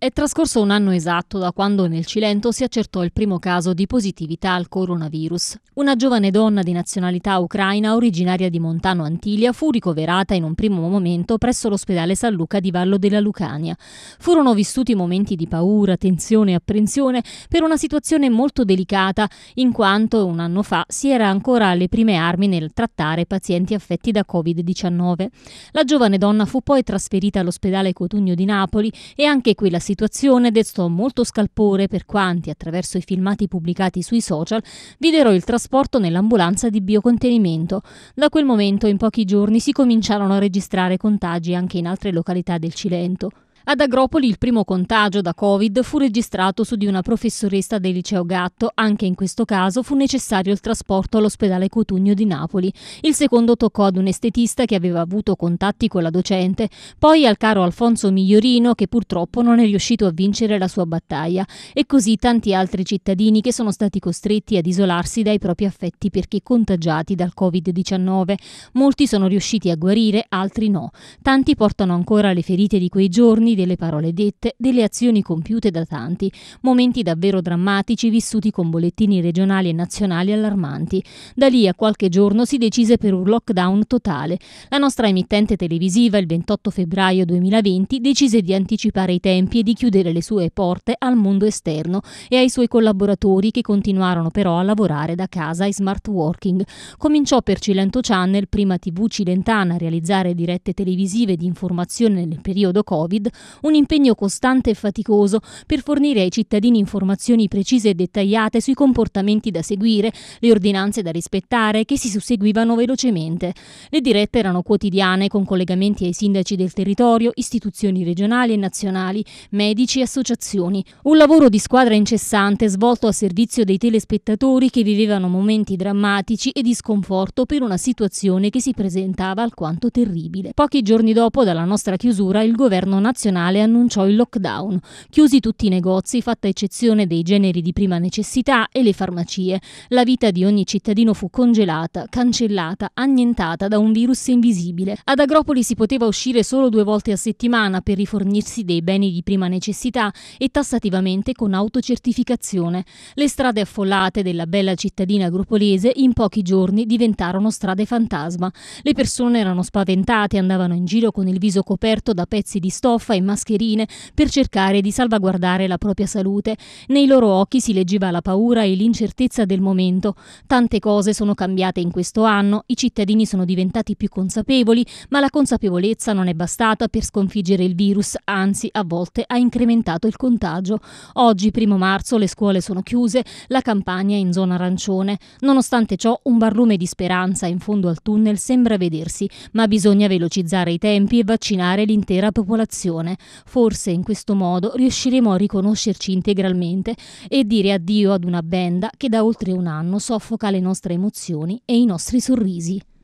È trascorso un anno esatto da quando nel Cilento si accertò il primo caso di positività al coronavirus. Una giovane donna di nazionalità ucraina, originaria di Montano Antilia, fu ricoverata in un primo momento presso l'ospedale San Luca di Vallo della Lucania. Furono vissuti momenti di paura, tensione e apprensione per una situazione molto delicata, in quanto un anno fa si era ancora alle prime armi nel trattare pazienti affetti da Covid-19. La giovane donna fu poi trasferita all'ospedale Cotugno di Napoli e anche qui la situazione destò molto scalpore per quanti, attraverso i filmati pubblicati sui social, videro il trasporto nell'ambulanza di biocontenimento. Da quel momento in pochi giorni si cominciarono a registrare contagi anche in altre località del Cilento. Ad Agropoli il primo contagio da Covid fu registrato su di una professoressa del liceo Gatto. Anche in questo caso fu necessario il trasporto all'ospedale Cotugno di Napoli. Il secondo toccò ad un estetista che aveva avuto contatti con la docente, poi al caro Alfonso Migliorino che purtroppo non è riuscito a vincere la sua battaglia e così tanti altri cittadini che sono stati costretti ad isolarsi dai propri affetti perché contagiati dal Covid-19. Molti sono riusciti a guarire, altri no. Tanti portano ancora le ferite di quei giorni delle parole dette, delle azioni compiute da tanti, momenti davvero drammatici vissuti con bollettini regionali e nazionali allarmanti. Da lì a qualche giorno si decise per un lockdown totale. La nostra emittente televisiva il 28 febbraio 2020 decise di anticipare i tempi e di chiudere le sue porte al mondo esterno e ai suoi collaboratori che continuarono però a lavorare da casa e smart working. Cominciò per Cilento Channel, prima TV Cilentana, a realizzare dirette televisive di informazione nel periodo Covid, un impegno costante e faticoso per fornire ai cittadini informazioni precise e dettagliate sui comportamenti da seguire, le ordinanze da rispettare che si susseguivano velocemente. Le dirette erano quotidiane con collegamenti ai sindaci del territorio, istituzioni regionali e nazionali, medici e associazioni. Un lavoro di squadra incessante svolto a servizio dei telespettatori che vivevano momenti drammatici e di sconforto per una situazione che si presentava alquanto terribile. Pochi giorni dopo dalla nostra chiusura il governo nazionale nazionale annunciò il lockdown, chiusi tutti i negozi, fatta eccezione dei generi di prima necessità e le farmacie. La vita di ogni cittadino fu congelata, cancellata, annientata da un virus invisibile. Ad Agropoli si poteva uscire solo due volte a settimana per rifornirsi dei beni di prima necessità e tassativamente con autocertificazione. Le strade affollate della bella cittadina agropolese in pochi giorni diventarono strade fantasma. Le persone erano spaventate, andavano in giro con il viso coperto da pezzi di stoffa e e mascherine per cercare di salvaguardare la propria salute. Nei loro occhi si leggeva la paura e l'incertezza del momento. Tante cose sono cambiate in questo anno, i cittadini sono diventati più consapevoli, ma la consapevolezza non è bastata per sconfiggere il virus, anzi a volte ha incrementato il contagio. Oggi, primo marzo, le scuole sono chiuse, la campagna è in zona arancione. Nonostante ciò, un barlume di speranza in fondo al tunnel sembra vedersi, ma bisogna velocizzare i tempi e vaccinare l'intera popolazione persone. Forse in questo modo riusciremo a riconoscerci integralmente e dire addio ad una benda che da oltre un anno soffoca le nostre emozioni e i nostri sorrisi.